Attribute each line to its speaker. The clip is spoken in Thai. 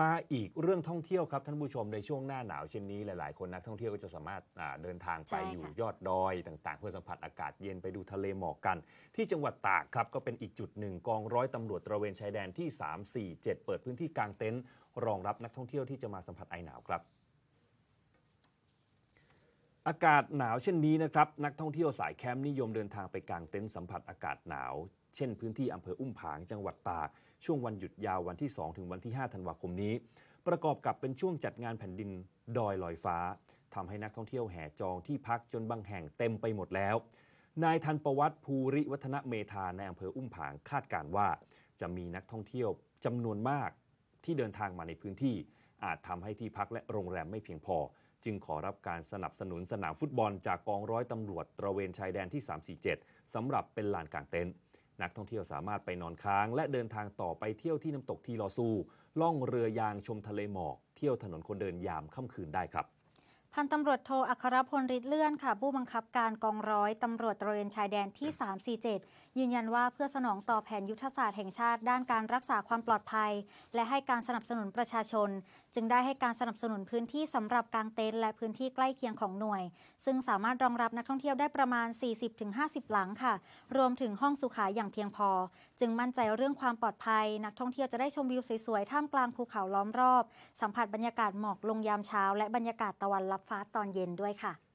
Speaker 1: มาอีกเรื่องท่องเที่ยวครับ ท่านผู้ชมในช่วงหน้าหนาวเช่นนี้หลาย ๆ คนนักท่องเที่ยวก็จะสามารถเดินทางไปอยู่ยอดดอยต่าง ๆ เพื่อสัมผัสอากาศเย็น ไปดูทะเลหมอกกัน ที่จังหวัดตากครับก็เป็นอีกจุดหนึ่งกองร้อยตำรวจตระเวนชายแดนที่ 347 เปิดพื้นที่กลางเต็นท์รองรับนักท่องเที่ยวที่จะมาสัมผัสไอหนาวครับอากาศหนาวเช่นนี้นะครับนักท่องเที่ยวสายแคมป์นิยมเดินทางไปกางเต็นท์สัมผัสอากาศหนาว เช่นพื้นที่อำเภออุ้มผางจังหวัดตากช่วงวันหยุดยาววันที่2ถึงวันที่5ธันวาคมนี้ ประกอบกับเป็นช่วงจัดงานแผ่นดินดอยลอยฟ้า ทำให้นักท่องเที่ยวแห่จองที่พักจนบางแห่งเต็มไปหมดแล้ว นายธันประวัติภูริวัฒนเมธาในอำเภออุ้มผางคาดการว่า จะมีนักท่องเที่ยวจำนวนมากที่เดินทางมาในพื้นที่อาจทำให้ที่พักและโรงแรมไม่เพียงพอจึงขอรับการสนับสนุนสนามฟุตบอลจากกองร้อยตำรวจตระเวนชายแดนที่ 347 สำหรับเป็นลานกลางเต็นท์นักท่องเที่ยวสามารถไปนอนค้างและเดินทางต่อไปเที่ยวที่น้ำตกทีลอซูล่องเรือยางชมทะเลหมอก เที่ยวถนนคนเดินยามค่ำคืนได้ครับ
Speaker 2: พันตำรวจโทอัครพลฤทธิ์เลื่อนค่ะ ผู้บังคับการกองร้อยตำรวจตระเวนชายแดนที่ 347 ยืนยันว่าเพื่อสนองต่อแผนยุทธศาสตร์แห่งชาติด้านการรักษาความปลอดภัย และให้การสนับสนุนประชาชน จึงได้ให้การสนับสนุนพื้นที่สำหรับกางเต็นท์และพื้นที่ใกล้เคียงของหน่วย ซึ่งสามารถรองรับนักท่องเที่ยวได้ประมาณ 40-50 หลังค่ะ รวมถึงห้องสุขาอย่างเพียงพอ จึงมั่นใจเรื่องความปลอดภัย นักท่องเที่ยวจะได้ชมวิวสวยๆท่ามกลางภูเขาล้อมรอบสัมผัสบรรยากาศหมอกลงยามเช้าและบรรยากาศตะวันลับฟ้าตอนเย็นด้วยค่ะ